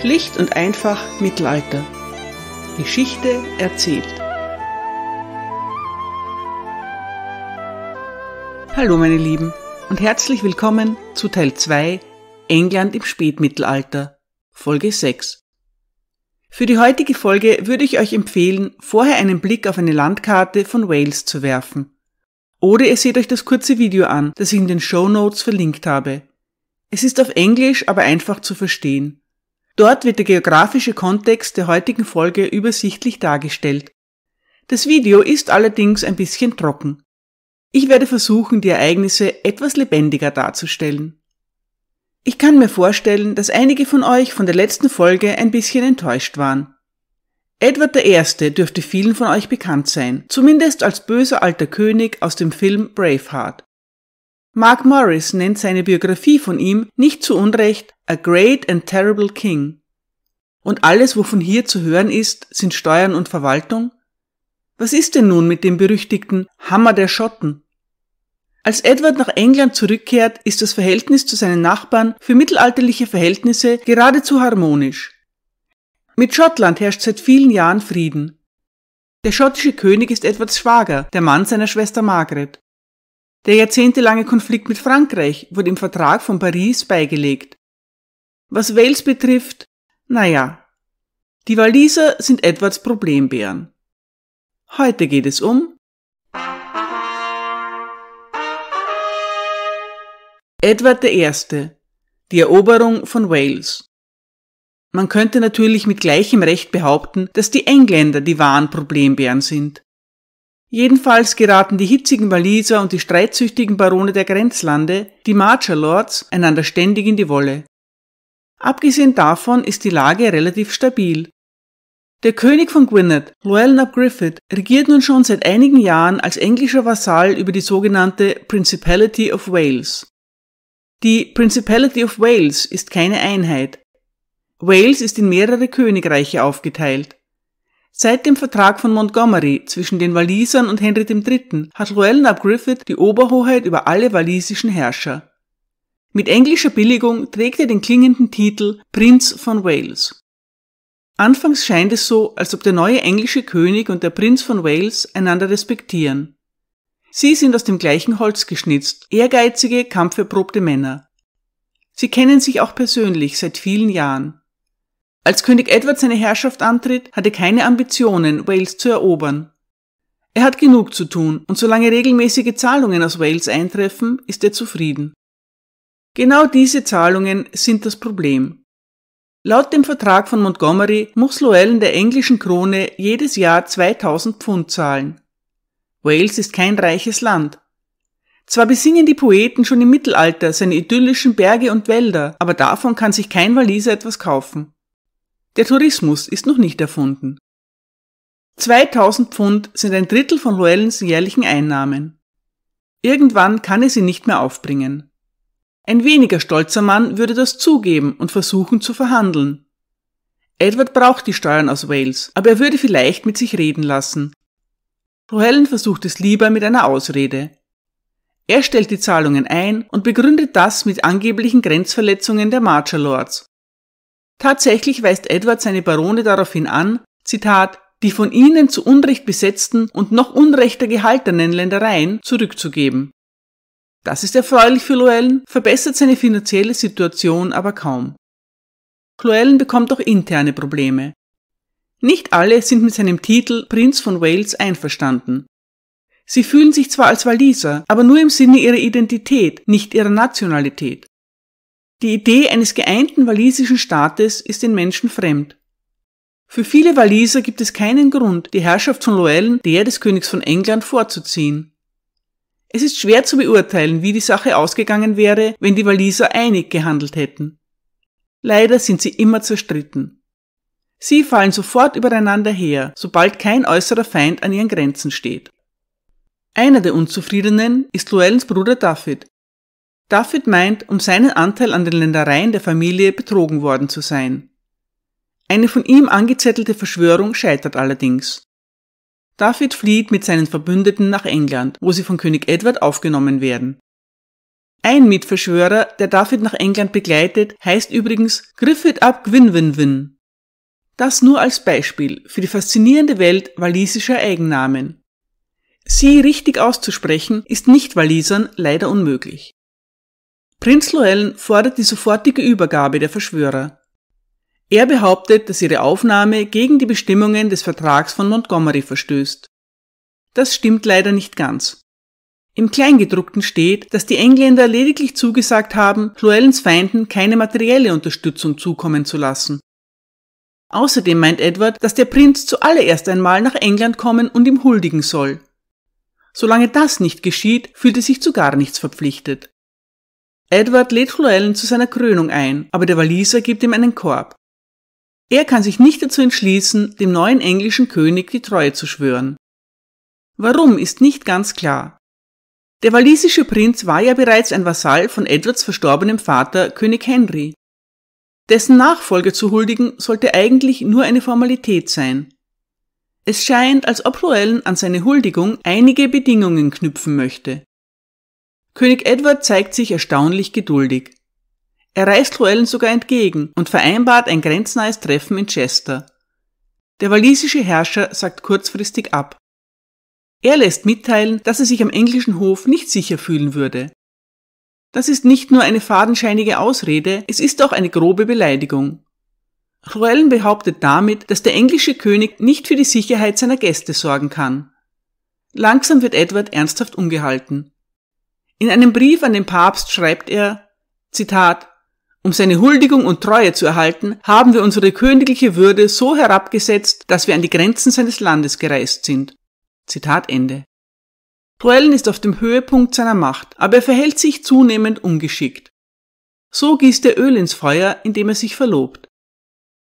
Schlicht und einfach Mittelalter. Geschichte erzählt. Hallo meine Lieben und herzlich willkommen zu Teil 2 England im Spätmittelalter, Folge 6. Für die heutige Folge würde ich euch empfehlen, vorher einen Blick auf eine Landkarte von Wales zu werfen. Oder ihr seht euch das kurze Video an, das ich in den Show Notes verlinkt habe. Es ist auf Englisch aber einfach zu verstehen. Dort wird der geografische Kontext der heutigen Folge übersichtlich dargestellt. Das Video ist allerdings ein bisschen trocken. Ich werde versuchen, die Ereignisse etwas lebendiger darzustellen. Ich kann mir vorstellen, dass einige von euch von der letzten Folge ein bisschen enttäuscht waren. Edward I. dürfte vielen von euch bekannt sein, zumindest als böser alter König aus dem Film Braveheart. Mark Morris nennt seine Biografie von ihm nicht zu Unrecht A Great and Terrible King. Und alles, wovon hier zu hören ist, sind Steuern und Verwaltung? Was ist denn nun mit dem berüchtigten Hammer der Schotten? Als Edward nach England zurückkehrt, ist das Verhältnis zu seinen Nachbarn für mittelalterliche Verhältnisse geradezu harmonisch. Mit Schottland herrscht seit vielen Jahren Frieden. Der schottische König ist Edwards Schwager, der Mann seiner Schwester Margaret. Der jahrzehntelange Konflikt mit Frankreich wurde im Vertrag von Paris beigelegt. Was Wales betrifft, naja, die Waliser sind Edwards Problembären. Heute geht es um Edward I. Die Eroberung von Wales. Man könnte natürlich mit gleichem Recht behaupten, dass die Engländer die wahren Problembären sind. Jedenfalls geraten die hitzigen Waliser und die streitsüchtigen Barone der Grenzlande, die Marcher Lords, einander ständig in die Wolle. Abgesehen davon ist die Lage relativ stabil. Der König von Gwynedd, Llewellyn ab Griffith, regiert nun schon seit einigen Jahren als englischer Vasall über die sogenannte Principality of Wales. Die Principality of Wales ist keine Einheit. Wales ist in mehrere Königreiche aufgeteilt. Seit dem Vertrag von Montgomery zwischen den Walisern und Henry III. hat Llewellyn ab Griffith die Oberhoheit über alle walisischen Herrscher. Mit englischer Billigung trägt er den klingenden Titel Prinz von Wales. Anfangs scheint es so, als ob der neue englische König und der Prinz von Wales einander respektieren. Sie sind aus dem gleichen Holz geschnitzt, ehrgeizige, kampferprobte Männer. Sie kennen sich auch persönlich seit vielen Jahren. Als König Edward seine Herrschaft antritt, hat er keine Ambitionen, Wales zu erobern. Er hat genug zu tun und solange regelmäßige Zahlungen aus Wales eintreffen, ist er zufrieden. Genau diese Zahlungen sind das Problem. Laut dem Vertrag von Montgomery muss Llewellyn der englischen Krone jedes Jahr 2000 Pfund zahlen. Wales ist kein reiches Land. Zwar besingen die Poeten schon im Mittelalter seine idyllischen Berge und Wälder, aber davon kann sich kein Waliser etwas kaufen. Der Tourismus ist noch nicht erfunden. 2000 Pfund sind ein Drittel von Llewellyns jährlichen Einnahmen. Irgendwann kann er sie nicht mehr aufbringen. Ein weniger stolzer Mann würde das zugeben und versuchen zu verhandeln. Edward braucht die Steuern aus Wales, aber er würde vielleicht mit sich reden lassen. Llewellyn versucht es lieber mit einer Ausrede. Er stellt die Zahlungen ein und begründet das mit angeblichen Grenzverletzungen der Marcher Lords, Tatsächlich weist Edward seine Barone daraufhin an, Zitat, die von ihnen zu Unrecht besetzten und noch unrechter gehaltenen Ländereien zurückzugeben. Das ist erfreulich für Llewellyn, verbessert seine finanzielle Situation aber kaum. Llewellyn bekommt auch interne Probleme. Nicht alle sind mit seinem Titel Prinz von Wales einverstanden. Sie fühlen sich zwar als Waliser, aber nur im Sinne ihrer Identität, nicht ihrer Nationalität. Die Idee eines geeinten walisischen Staates ist den Menschen fremd. Für viele Waliser gibt es keinen Grund, die Herrschaft von Llewellyn der des Königs von England vorzuziehen. Es ist schwer zu beurteilen, wie die Sache ausgegangen wäre, wenn die Waliser einig gehandelt hätten. Leider sind sie immer zerstritten. Sie fallen sofort übereinander her, sobald kein äußerer Feind an ihren Grenzen steht. Einer der Unzufriedenen ist Llewellyns Bruder David, David meint, um seinen Anteil an den Ländereien der Familie betrogen worden zu sein. Eine von ihm angezettelte Verschwörung scheitert allerdings. David flieht mit seinen Verbündeten nach England, wo sie von König Edward aufgenommen werden. Ein Mitverschwörer, der David nach England begleitet, heißt übrigens Griffith ab Gwynwynwyn. Das nur als Beispiel für die faszinierende Welt walisischer Eigennamen. Sie richtig auszusprechen ist nicht Walisern leider unmöglich. Prinz Llewellyn fordert die sofortige Übergabe der Verschwörer. Er behauptet, dass ihre Aufnahme gegen die Bestimmungen des Vertrags von Montgomery verstößt. Das stimmt leider nicht ganz. Im Kleingedruckten steht, dass die Engländer lediglich zugesagt haben, Llewellyns Feinden keine materielle Unterstützung zukommen zu lassen. Außerdem meint Edward, dass der Prinz zuallererst einmal nach England kommen und ihm huldigen soll. Solange das nicht geschieht, fühlt er sich zu gar nichts verpflichtet. Edward lädt Llewellyn zu seiner Krönung ein, aber der Waliser gibt ihm einen Korb. Er kann sich nicht dazu entschließen, dem neuen englischen König die Treue zu schwören. Warum ist nicht ganz klar. Der walisische Prinz war ja bereits ein Vasall von Edwards verstorbenem Vater König Henry. Dessen Nachfolger zu huldigen sollte eigentlich nur eine Formalität sein. Es scheint, als ob Llewellyn an seine Huldigung einige Bedingungen knüpfen möchte. König Edward zeigt sich erstaunlich geduldig. Er reist Llewellyn sogar entgegen und vereinbart ein grenznahes Treffen in Chester. Der walisische Herrscher sagt kurzfristig ab. Er lässt mitteilen, dass er sich am englischen Hof nicht sicher fühlen würde. Das ist nicht nur eine fadenscheinige Ausrede, es ist auch eine grobe Beleidigung. Ruellen behauptet damit, dass der englische König nicht für die Sicherheit seiner Gäste sorgen kann. Langsam wird Edward ernsthaft umgehalten. In einem Brief an den Papst schreibt er, Zitat, um seine Huldigung und Treue zu erhalten, haben wir unsere königliche Würde so herabgesetzt, dass wir an die Grenzen seines Landes gereist sind. Zitat Ende. Cruellen ist auf dem Höhepunkt seiner Macht, aber er verhält sich zunehmend ungeschickt. So gießt er Öl ins Feuer, indem er sich verlobt.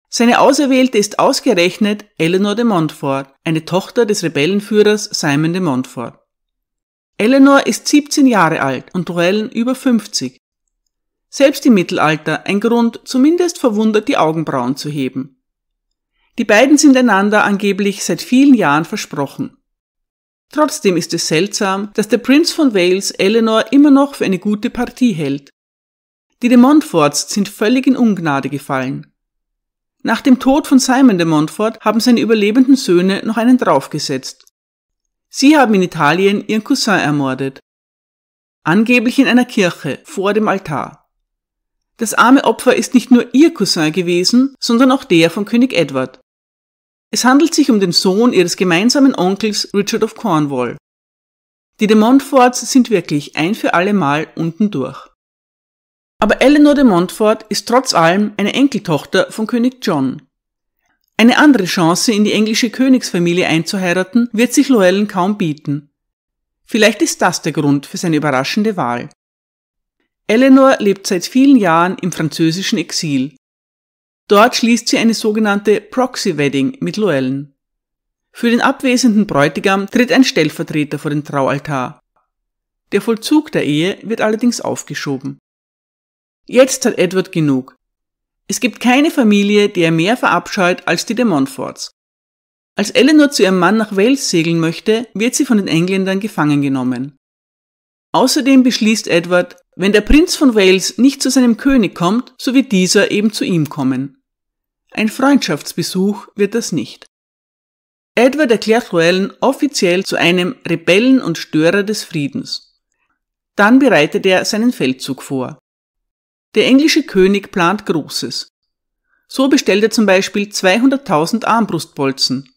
Seine Auserwählte ist ausgerechnet Eleanor de Montfort, eine Tochter des Rebellenführers Simon de Montfort. Eleanor ist 17 Jahre alt und Dorellen über 50. Selbst im Mittelalter ein Grund, zumindest verwundert die Augenbrauen zu heben. Die beiden sind einander angeblich seit vielen Jahren versprochen. Trotzdem ist es seltsam, dass der Prinz von Wales Eleanor immer noch für eine gute Partie hält. Die de Montforts sind völlig in Ungnade gefallen. Nach dem Tod von Simon de Montfort haben seine überlebenden Söhne noch einen draufgesetzt. Sie haben in Italien ihren Cousin ermordet. Angeblich in einer Kirche, vor dem Altar. Das arme Opfer ist nicht nur ihr Cousin gewesen, sondern auch der von König Edward. Es handelt sich um den Sohn ihres gemeinsamen Onkels Richard of Cornwall. Die de Montforts sind wirklich ein für alle Mal unten durch. Aber Eleanor de Montfort ist trotz allem eine Enkeltochter von König John, eine andere Chance, in die englische Königsfamilie einzuheiraten, wird sich Llewellyn kaum bieten. Vielleicht ist das der Grund für seine überraschende Wahl. Eleanor lebt seit vielen Jahren im französischen Exil. Dort schließt sie eine sogenannte Proxy Wedding mit Llewellyn. Für den abwesenden Bräutigam tritt ein Stellvertreter vor den Traualtar. Der Vollzug der Ehe wird allerdings aufgeschoben. Jetzt hat Edward genug. Es gibt keine Familie, die er mehr verabscheut als die de Montforts. Als Eleanor zu ihrem Mann nach Wales segeln möchte, wird sie von den Engländern gefangen genommen. Außerdem beschließt Edward, wenn der Prinz von Wales nicht zu seinem König kommt, so wird dieser eben zu ihm kommen. Ein Freundschaftsbesuch wird das nicht. Edward erklärt Llewellyn offiziell zu einem Rebellen und Störer des Friedens. Dann bereitet er seinen Feldzug vor. Der englische König plant Großes. So bestellt er zum Beispiel 200.000 Armbrustbolzen.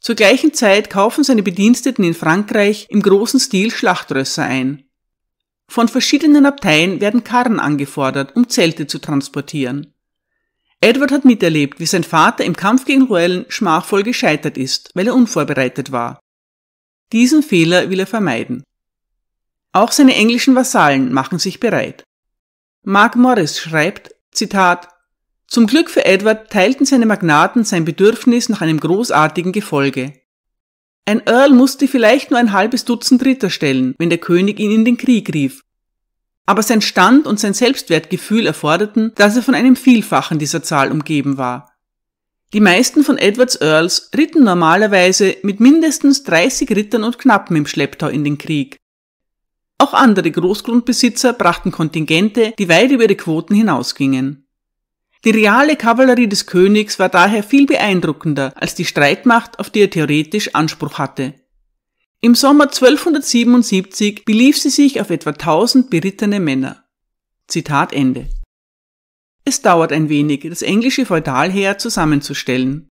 Zur gleichen Zeit kaufen seine Bediensteten in Frankreich im großen Stil Schlachtrösser ein. Von verschiedenen Abteien werden Karren angefordert, um Zelte zu transportieren. Edward hat miterlebt, wie sein Vater im Kampf gegen Ruellen schmachvoll gescheitert ist, weil er unvorbereitet war. Diesen Fehler will er vermeiden. Auch seine englischen Vasallen machen sich bereit. Mark Morris schreibt, Zitat, Zum Glück für Edward teilten seine Magnaten sein Bedürfnis nach einem großartigen Gefolge. Ein Earl musste vielleicht nur ein halbes Dutzend Ritter stellen, wenn der König ihn in den Krieg rief. Aber sein Stand und sein Selbstwertgefühl erforderten, dass er von einem Vielfachen dieser Zahl umgeben war. Die meisten von Edwards Earls ritten normalerweise mit mindestens 30 Rittern und Knappen im Schlepptau in den Krieg. Auch andere Großgrundbesitzer brachten Kontingente, die weit über ihre Quoten hinausgingen. Die reale Kavallerie des Königs war daher viel beeindruckender als die Streitmacht, auf die er theoretisch Anspruch hatte. Im Sommer 1277 belief sie sich auf etwa 1000 berittene Männer. Zitat Ende. Es dauert ein wenig, das englische Feudalheer zusammenzustellen.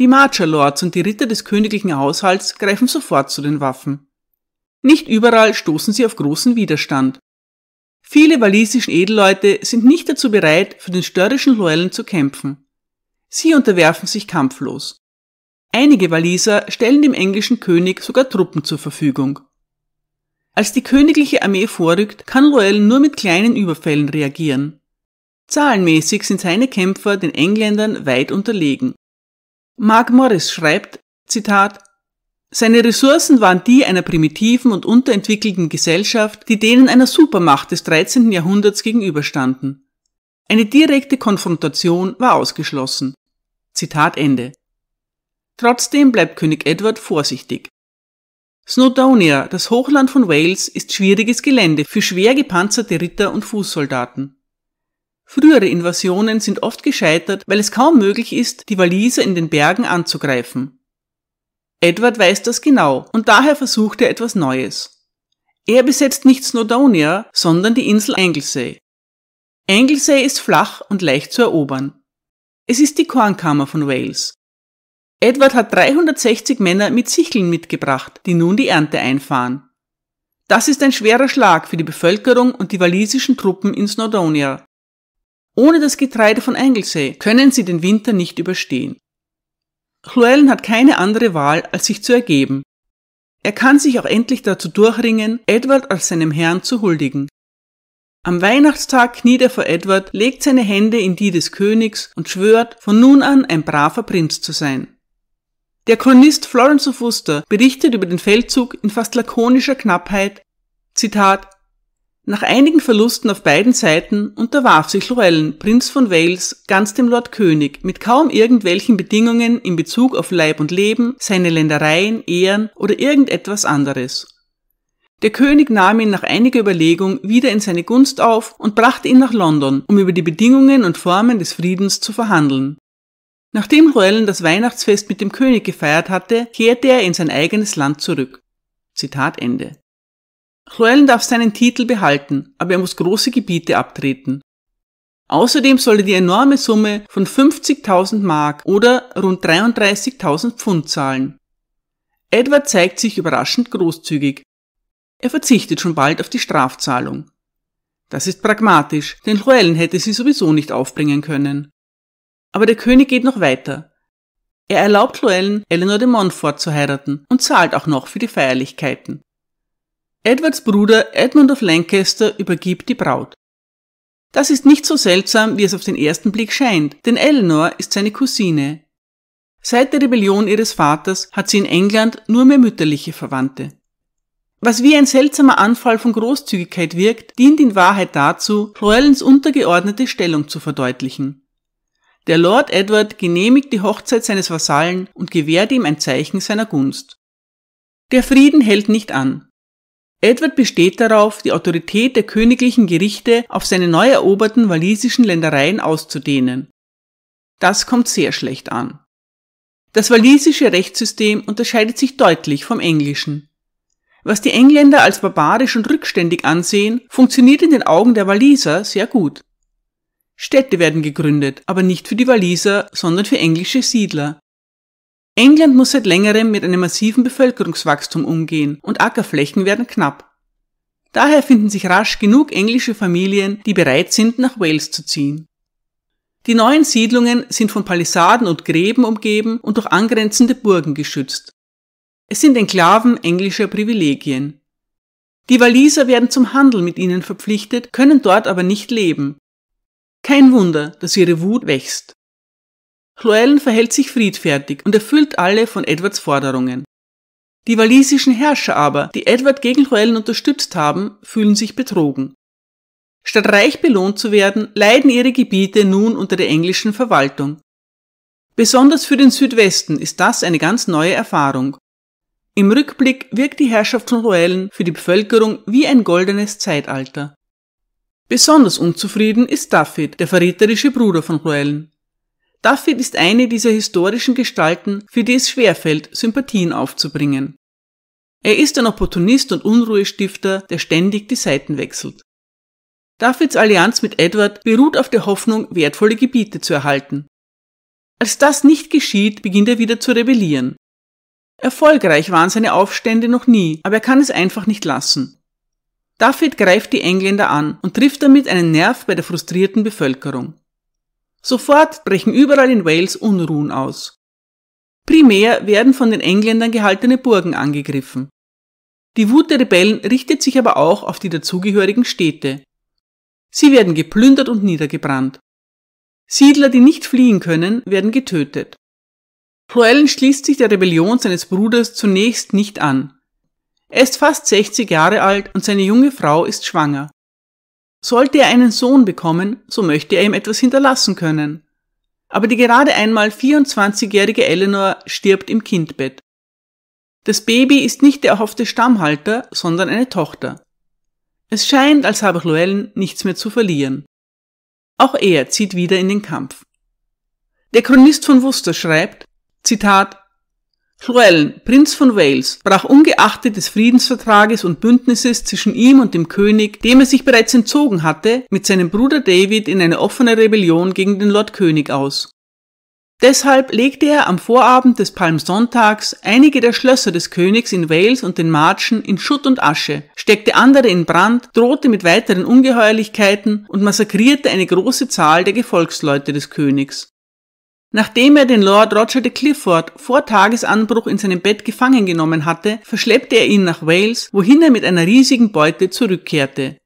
Die Marcher Lords und die Ritter des königlichen Haushalts greifen sofort zu den Waffen. Nicht überall stoßen sie auf großen Widerstand. Viele walisischen Edelleute sind nicht dazu bereit, für den störrischen Llewellyn zu kämpfen. Sie unterwerfen sich kampflos. Einige Waliser stellen dem englischen König sogar Truppen zur Verfügung. Als die königliche Armee vorrückt, kann Llewellyn nur mit kleinen Überfällen reagieren. Zahlenmäßig sind seine Kämpfer den Engländern weit unterlegen. Mark Morris schreibt, Zitat, seine Ressourcen waren die einer primitiven und unterentwickelten Gesellschaft, die denen einer Supermacht des 13. Jahrhunderts gegenüberstanden. Eine direkte Konfrontation war ausgeschlossen. Zitat Ende. Trotzdem bleibt König Edward vorsichtig. Snowdonia, das Hochland von Wales, ist schwieriges Gelände für schwer gepanzerte Ritter und Fußsoldaten. Frühere Invasionen sind oft gescheitert, weil es kaum möglich ist, die Waliser in den Bergen anzugreifen. Edward weiß das genau und daher versucht er etwas Neues. Er besetzt nicht Snowdonia, sondern die Insel Anglesey. Anglesey ist flach und leicht zu erobern. Es ist die Kornkammer von Wales. Edward hat 360 Männer mit Sicheln mitgebracht, die nun die Ernte einfahren. Das ist ein schwerer Schlag für die Bevölkerung und die walisischen Truppen in Snowdonia. Ohne das Getreide von Anglesey können sie den Winter nicht überstehen. Llewellyn hat keine andere Wahl, als sich zu ergeben. Er kann sich auch endlich dazu durchringen, Edward als seinem Herrn zu huldigen. Am Weihnachtstag kniet er vor Edward, legt seine Hände in die des Königs und schwört, von nun an ein braver Prinz zu sein. Der Chronist Florence of Worcester berichtet über den Feldzug in fast lakonischer Knappheit, Zitat, nach einigen Verlusten auf beiden Seiten unterwarf sich Llewellyn, Prinz von Wales, ganz dem Lord König, mit kaum irgendwelchen Bedingungen in Bezug auf Leib und Leben, seine Ländereien, Ehren oder irgendetwas anderes. Der König nahm ihn nach einiger Überlegung wieder in seine Gunst auf und brachte ihn nach London, um über die Bedingungen und Formen des Friedens zu verhandeln. Nachdem Llewellyn das Weihnachtsfest mit dem König gefeiert hatte, kehrte er in sein eigenes Land zurück. Zitat Ende. Llewellyn darf seinen Titel behalten, aber er muss große Gebiete abtreten. Außerdem soll er die enorme Summe von 50.000 Mark oder rund 33.000 Pfund zahlen. Edward zeigt sich überraschend großzügig. Er verzichtet schon bald auf die Strafzahlung. Das ist pragmatisch, denn Llewellyn hätte sie sowieso nicht aufbringen können. Aber der König geht noch weiter. Er erlaubt Llewellyn, Eleanor de Montfort zu heiraten und zahlt auch noch für die Feierlichkeiten. Edwards Bruder Edmund of Lancaster übergibt die Braut. Das ist nicht so seltsam, wie es auf den ersten Blick scheint, denn Eleanor ist seine Cousine. Seit der Rebellion ihres Vaters hat sie in England nur mehr mütterliche Verwandte. Was wie ein seltsamer Anfall von Großzügigkeit wirkt, dient in Wahrheit dazu, Llewellyns untergeordnete Stellung zu verdeutlichen. Der Lord Edward genehmigt die Hochzeit seines Vasallen und gewährt ihm ein Zeichen seiner Gunst. Der Frieden hält nicht an. Edward besteht darauf, die Autorität der königlichen Gerichte auf seine neu eroberten walisischen Ländereien auszudehnen. Das kommt sehr schlecht an. Das walisische Rechtssystem unterscheidet sich deutlich vom englischen. Was die Engländer als barbarisch und rückständig ansehen, funktioniert in den Augen der Waliser sehr gut. Städte werden gegründet, aber nicht für die Waliser, sondern für englische Siedler. England muss seit längerem mit einem massiven Bevölkerungswachstum umgehen und Ackerflächen werden knapp. Daher finden sich rasch genug englische Familien, die bereit sind, nach Wales zu ziehen. Die neuen Siedlungen sind von Palisaden und Gräben umgeben und durch angrenzende Burgen geschützt. Es sind Enklaven englischer Privilegien. Die Waliser werden zum Handel mit ihnen verpflichtet, können dort aber nicht leben. Kein Wunder, dass ihre Wut wächst. Cloellen verhält sich friedfertig und erfüllt alle von Edwards Forderungen. Die walisischen Herrscher aber, die Edward gegen Cloellen unterstützt haben, fühlen sich betrogen. Statt reich belohnt zu werden, leiden ihre Gebiete nun unter der englischen Verwaltung. Besonders für den Südwesten ist das eine ganz neue Erfahrung. Im Rückblick wirkt die Herrschaft von Roellen für die Bevölkerung wie ein goldenes Zeitalter. Besonders unzufrieden ist David, der verräterische Bruder von Roellen. Duffy ist eine dieser historischen Gestalten, für die es schwerfällt, Sympathien aufzubringen. Er ist ein Opportunist und Unruhestifter, der ständig die Seiten wechselt. Duffys Allianz mit Edward beruht auf der Hoffnung, wertvolle Gebiete zu erhalten. Als das nicht geschieht, beginnt er wieder zu rebellieren. Erfolgreich waren seine Aufstände noch nie, aber er kann es einfach nicht lassen. Duffy greift die Engländer an und trifft damit einen Nerv bei der frustrierten Bevölkerung. Sofort brechen überall in Wales Unruhen aus. Primär werden von den Engländern gehaltene Burgen angegriffen. Die Wut der Rebellen richtet sich aber auch auf die dazugehörigen Städte. Sie werden geplündert und niedergebrannt. Siedler, die nicht fliehen können, werden getötet. Fluellen schließt sich der Rebellion seines Bruders zunächst nicht an. Er ist fast 60 Jahre alt und seine junge Frau ist schwanger. Sollte er einen Sohn bekommen, so möchte er ihm etwas hinterlassen können. Aber die gerade einmal 24-jährige Eleanor stirbt im Kindbett. Das Baby ist nicht der erhoffte Stammhalter, sondern eine Tochter. Es scheint, als habe Llewellyn nichts mehr zu verlieren. Auch er zieht wieder in den Kampf. Der Chronist von Wuster schreibt, Zitat, Llewellyn, Prinz von Wales, brach ungeachtet des Friedensvertrages und Bündnisses zwischen ihm und dem König, dem er sich bereits entzogen hatte, mit seinem Bruder David in eine offene Rebellion gegen den Lord König aus. Deshalb legte er am Vorabend des Palmsonntags einige der Schlösser des Königs in Wales und den Marchen in Schutt und Asche, steckte andere in Brand, drohte mit weiteren Ungeheuerlichkeiten und massakrierte eine große Zahl der Gefolgsleute des Königs. Nachdem er den Lord Roger de Clifford vor Tagesanbruch in seinem Bett gefangen genommen hatte, verschleppte er ihn nach Wales, wohin er mit einer riesigen Beute zurückkehrte.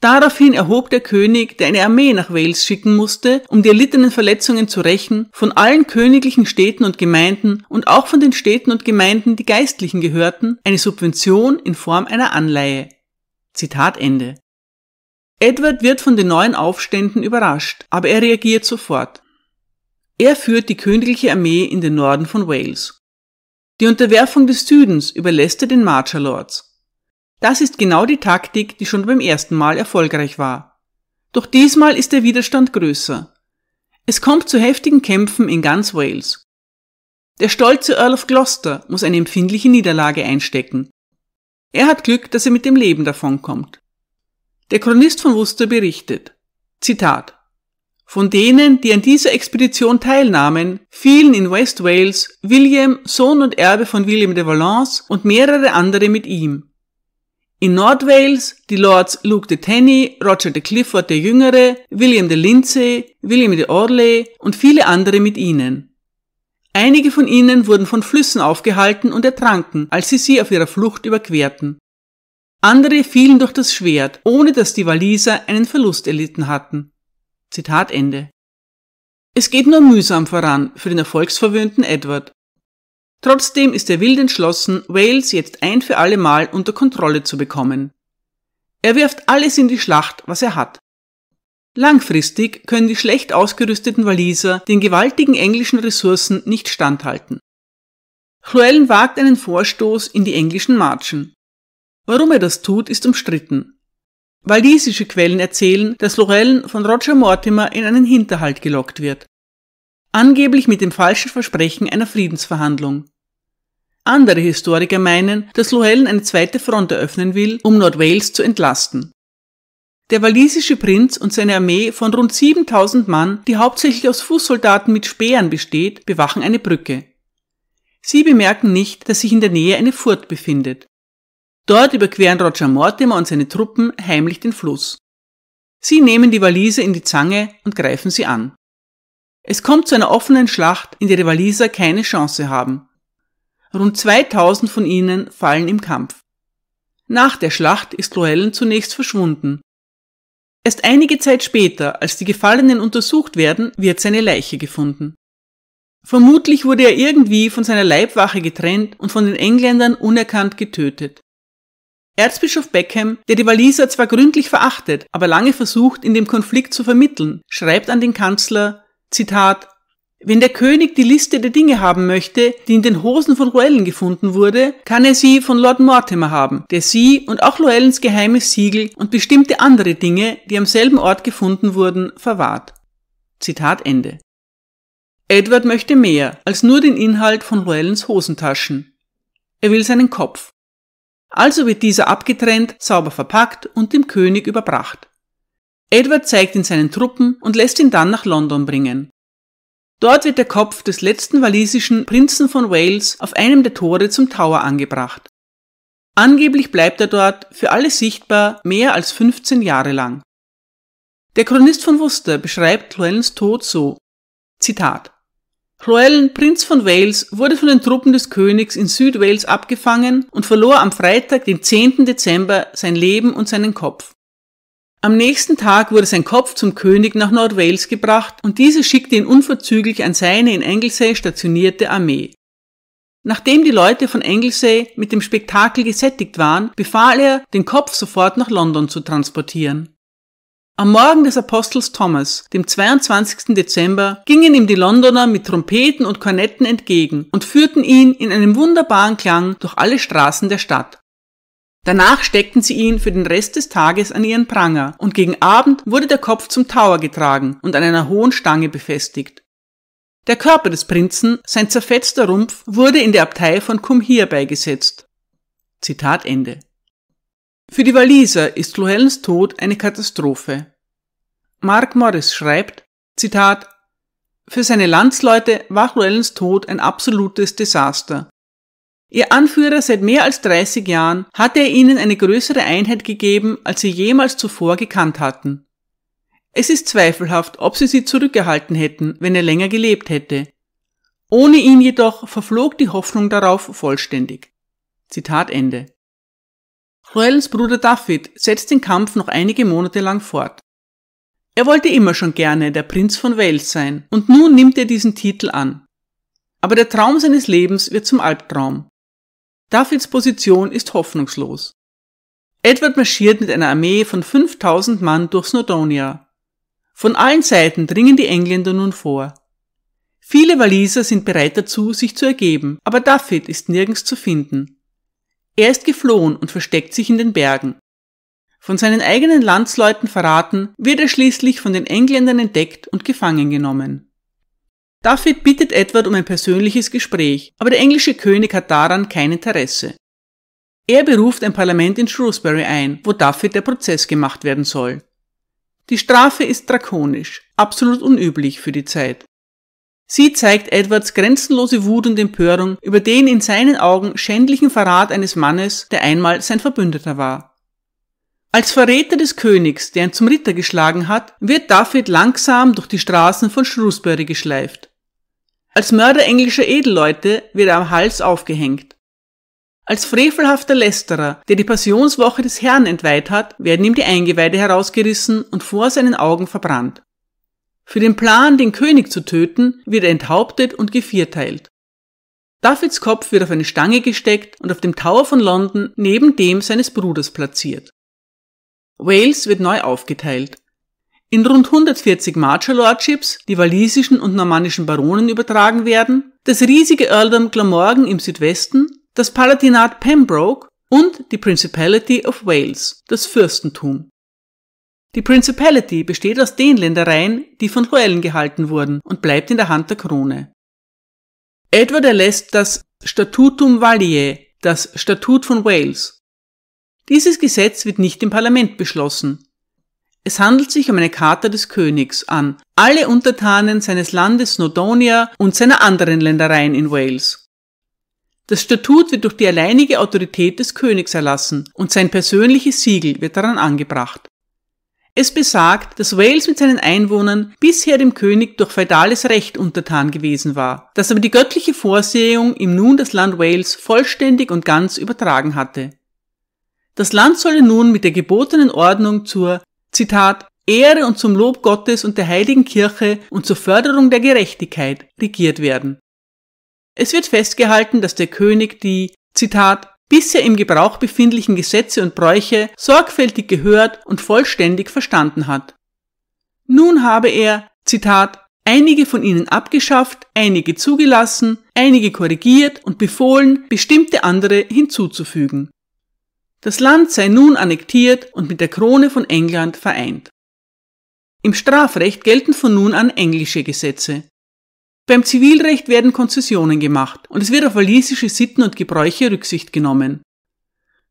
Daraufhin erhob der König, der eine Armee nach Wales schicken musste, um die erlittenen Verletzungen zu rächen, von allen königlichen Städten und Gemeinden und auch von den Städten und Gemeinden, die Geistlichen gehörten, eine Subvention in Form einer Anleihe. Zitat Ende. Edward wird von den neuen Aufständen überrascht, aber er reagiert sofort. Er führt die königliche Armee in den Norden von Wales. Die Unterwerfung des Südens überlässt er den Marcher Lords. Das ist genau die Taktik, die schon beim ersten Mal erfolgreich war. Doch diesmal ist der Widerstand größer. Es kommt zu heftigen Kämpfen in ganz Wales. Der stolze Earl of Gloucester muss eine empfindliche Niederlage einstecken. Er hat Glück, dass er mit dem Leben davonkommt. Der Chronist von Worcester berichtet. Zitat von denen, die an dieser Expedition teilnahmen, fielen in West Wales William, Sohn und Erbe von William de Valence und mehrere andere mit ihm. In Nordwales die Lords Luke de Tenny, Roger de Clifford der Jüngere, William de Lindsay, William de Orley und viele andere mit ihnen. Einige von ihnen wurden von Flüssen aufgehalten und ertranken, als sie sie auf ihrer Flucht überquerten. Andere fielen durch das Schwert, ohne dass die Waliser einen Verlust erlitten hatten. Zitat Ende. Es geht nur mühsam voran für den erfolgsverwöhnten Edward. Trotzdem ist er wild entschlossen, Wales jetzt ein für alle Mal unter Kontrolle zu bekommen. Er wirft alles in die Schlacht, was er hat. Langfristig können die schlecht ausgerüsteten Waliser den gewaltigen englischen Ressourcen nicht standhalten. Chloellen wagt einen Vorstoß in die englischen Marchen. Warum er das tut, ist umstritten. Walisische Quellen erzählen, dass Lorellen von Roger Mortimer in einen Hinterhalt gelockt wird. Angeblich mit dem falschen Versprechen einer Friedensverhandlung. Andere Historiker meinen, dass Lorellen eine zweite Front eröffnen will, um Nordwales zu entlasten. Der walisische Prinz und seine Armee von rund 7000 Mann, die hauptsächlich aus Fußsoldaten mit Speeren besteht, bewachen eine Brücke. Sie bemerken nicht, dass sich in der Nähe eine Furt befindet. Dort überqueren Roger Mortimer und seine Truppen heimlich den Fluss. Sie nehmen die Waliser in die Zange und greifen sie an. Es kommt zu einer offenen Schlacht, in der die Waliser keine Chance haben. Rund 2000 von ihnen fallen im Kampf. Nach der Schlacht ist Llewellyn zunächst verschwunden. Erst einige Zeit später, als die Gefallenen untersucht werden, wird seine Leiche gefunden. Vermutlich wurde er irgendwie von seiner Leibwache getrennt und von den Engländern unerkannt getötet. Erzbischof Beckham, der die Waliser zwar gründlich verachtet, aber lange versucht, in dem Konflikt zu vermitteln, schreibt an den Kanzler, Zitat, wenn der König die Liste der Dinge haben möchte, die in den Hosen von Llewellyn gefunden wurde, kann er sie von Lord Mortimer haben, der sie und auch Llewellyns geheimes Siegel und bestimmte andere Dinge, die am selben Ort gefunden wurden, verwahrt. Zitat Ende. Edward möchte mehr als nur den Inhalt von Llewellyns Hosentaschen. Er will seinen Kopf. Also wird dieser abgetrennt, sauber verpackt und dem König überbracht. Edward zeigt ihn seinen Truppen und lässt ihn dann nach London bringen. Dort wird der Kopf des letzten walisischen Prinzen von Wales auf einem der Tore zum Tower angebracht. Angeblich bleibt er dort für alle sichtbar mehr als 15 Jahre lang. Der Chronist von Worcester beschreibt Llewellyns Tod so. Zitat. Llewellyn, Prinz von Wales, wurde von den Truppen des Königs in Südwales abgefangen und verlor am Freitag, den 10. Dezember, sein Leben und seinen Kopf. Am nächsten Tag wurde sein Kopf zum König nach Nordwales gebracht und diese schickte ihn unverzüglich an seine in Anglesey stationierte Armee. Nachdem die Leute von Anglesey mit dem Spektakel gesättigt waren, befahl er, den Kopf sofort nach London zu transportieren. Am Morgen des Apostels Thomas, dem 22. Dezember, gingen ihm die Londoner mit Trompeten und Kornetten entgegen und führten ihn in einem wunderbaren Klang durch alle Straßen der Stadt. Danach steckten sie ihn für den Rest des Tages an ihren Pranger und gegen Abend wurde der Kopf zum Tower getragen und an einer hohen Stange befestigt. Der Körper des Prinzen, sein zerfetzter Rumpf, wurde in der Abtei von Cumhir beigesetzt. Zitat Ende. Für die Waliser ist Fluhellens Tod eine Katastrophe. Mark Morris schreibt, Zitat, Für seine Landsleute war Fluhellens Tod ein absolutes Desaster. Ihr Anführer seit mehr als 30 Jahren hatte er ihnen eine größere Einheit gegeben, als sie jemals zuvor gekannt hatten. Es ist zweifelhaft, ob sie sie zurückgehalten hätten, wenn er länger gelebt hätte. Ohne ihn jedoch verflog die Hoffnung darauf vollständig. Zitat Ende. Roels Bruder David setzt den Kampf noch einige Monate lang fort. Er wollte immer schon gerne der Prinz von Wales sein und nun nimmt er diesen Titel an. Aber der Traum seines Lebens wird zum Albtraum. Davids Position ist hoffnungslos. Edward marschiert mit einer Armee von 5000 Mann durch Snowdonia. Von allen Seiten dringen die Engländer nun vor. Viele Waliser sind bereit dazu, sich zu ergeben, aber David ist nirgends zu finden. Er ist geflohen und versteckt sich in den Bergen. Von seinen eigenen Landsleuten verraten, wird er schließlich von den Engländern entdeckt und gefangen genommen. David bittet Edward um ein persönliches Gespräch, aber der englische König hat daran kein Interesse. Er beruft ein Parlament in Shrewsbury ein, wo David der Prozess gemacht werden soll. Die Strafe ist drakonisch, absolut unüblich für die Zeit. Sie zeigt Edwards grenzenlose Wut und Empörung über den in seinen Augen schändlichen Verrat eines Mannes, der einmal sein Verbündeter war. Als Verräter des Königs, der ihn zum Ritter geschlagen hat, wird David langsam durch die Straßen von Shrewsbury geschleift. Als Mörder englischer Edelleute wird er am Hals aufgehängt. Als frevelhafter Lästerer, der die Passionswoche des Herrn entweiht hat, werden ihm die Eingeweide herausgerissen und vor seinen Augen verbrannt. Für den Plan, den König zu töten, wird er enthauptet und gevierteilt. Davids Kopf wird auf eine Stange gesteckt und auf dem Tower von London neben dem seines Bruders platziert. Wales wird neu aufgeteilt. In rund 140 Marcher Lordships, die walisischen und normannischen Baronen übertragen werden, das riesige Earldom Glamorgan im Südwesten, das Palatinat Pembroke und die Principality of Wales, das Fürstentum. Die Principality besteht aus den Ländereien, die von Llywelyn gehalten wurden und bleibt in der Hand der Krone. Edward erlässt das Statutum Valiae, das Statut von Wales. Dieses Gesetz wird nicht im Parlament beschlossen. Es handelt sich um eine Charta des Königs an alle Untertanen seines Landes Snowdonia und seiner anderen Ländereien in Wales. Das Statut wird durch die alleinige Autorität des Königs erlassen und sein persönliches Siegel wird daran angebracht. Es besagt, dass Wales mit seinen Einwohnern bisher dem König durch feudales Recht untertan gewesen war, dass aber die göttliche Vorsehung ihm nun das Land Wales vollständig und ganz übertragen hatte. Das Land solle nun mit der gebotenen Ordnung zur, Zitat, Ehre und zum Lob Gottes und der heiligen Kirche und zur Förderung der Gerechtigkeit regiert werden. Es wird festgehalten, dass der König die, Zitat, bisher im Gebrauch befindlichen Gesetze und Bräuche sorgfältig gehört und vollständig verstanden hat. Nun habe er, Zitat, einige von ihnen abgeschafft, einige zugelassen, einige korrigiert und befohlen, bestimmte andere hinzuzufügen. Das Land sei nun annektiert und mit der Krone von England vereint. Im Strafrecht gelten von nun an englische Gesetze. Beim Zivilrecht werden Konzessionen gemacht und es wird auf walisische Sitten und Gebräuche Rücksicht genommen.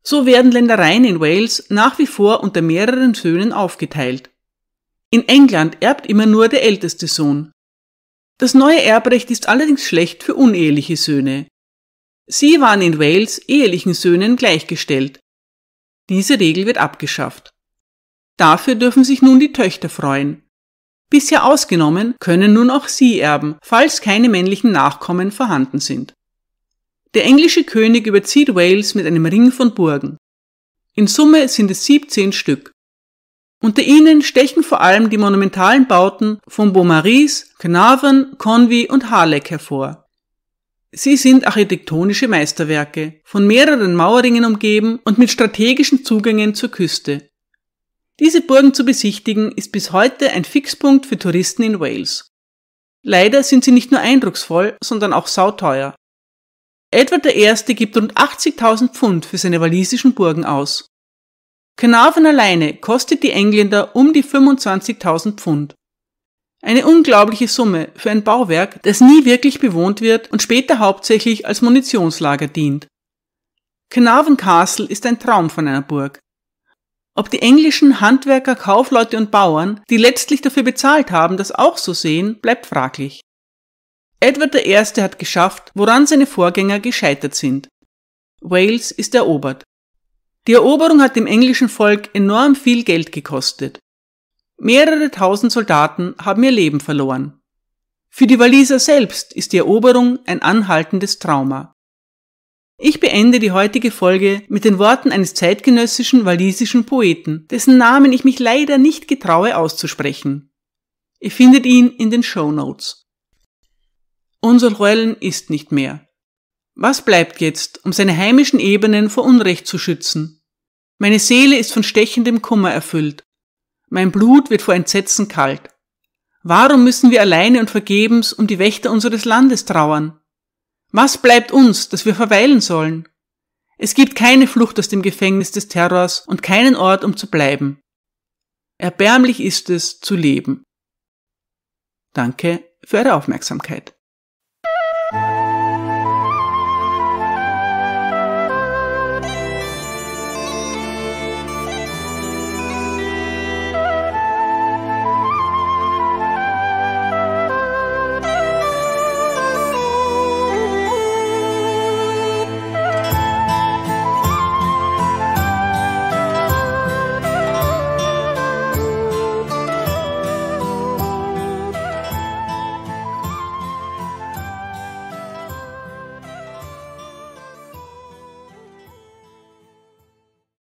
So werden Ländereien in Wales nach wie vor unter mehreren Söhnen aufgeteilt. In England erbt immer nur der älteste Sohn. Das neue Erbrecht ist allerdings schlecht für uneheliche Söhne. Sie waren in Wales ehelichen Söhnen gleichgestellt. Diese Regel wird abgeschafft. Dafür dürfen sich nun die Töchter freuen. Bisher ausgenommen können nun auch sie erben, falls keine männlichen Nachkommen vorhanden sind. Der englische König überzieht Wales mit einem Ring von Burgen. In Summe sind es 17 Stück. Unter ihnen stechen vor allem die monumentalen Bauten von Beaumaris, Carnarvon, Conwy und Harlech hervor. Sie sind architektonische Meisterwerke, von mehreren Mauerringen umgeben und mit strategischen Zugängen zur Küste. Diese Burgen zu besichtigen ist bis heute ein Fixpunkt für Touristen in Wales. Leider sind sie nicht nur eindrucksvoll, sondern auch sauteuer. Edward I. gibt rund 80.000 Pfund für seine walisischen Burgen aus. Carnarvon alleine kostet die Engländer um die 25.000 Pfund. Eine unglaubliche Summe für ein Bauwerk, das nie wirklich bewohnt wird und später hauptsächlich als Munitionslager dient. Carnarvon Castle ist ein Traum von einer Burg. Ob die englischen Handwerker, Kaufleute und Bauern, die letztlich dafür bezahlt haben, das auch so sehen, bleibt fraglich. Edward I. hat geschafft, woran seine Vorgänger gescheitert sind. Wales ist erobert. Die Eroberung hat dem englischen Volk enorm viel Geld gekostet. Mehrere tausend Soldaten haben ihr Leben verloren. Für die Waliser selbst ist die Eroberung ein anhaltendes Trauma. Ich beende die heutige Folge mit den Worten eines zeitgenössischen walisischen Poeten, dessen Namen ich mich leider nicht getraue auszusprechen. Ihr findet ihn in den Show Notes. Unser Heulen ist nicht mehr. Was bleibt jetzt, um seine heimischen Ebenen vor Unrecht zu schützen? Meine Seele ist von stechendem Kummer erfüllt. Mein Blut wird vor Entsetzen kalt. Warum müssen wir alleine und vergebens um die Wächter unseres Landes trauern? Was bleibt uns, dass wir verweilen sollen? Es gibt keine Flucht aus dem Gefängnis des Terrors und keinen Ort, um zu bleiben. Erbärmlich ist es, zu leben. Danke für eure Aufmerksamkeit.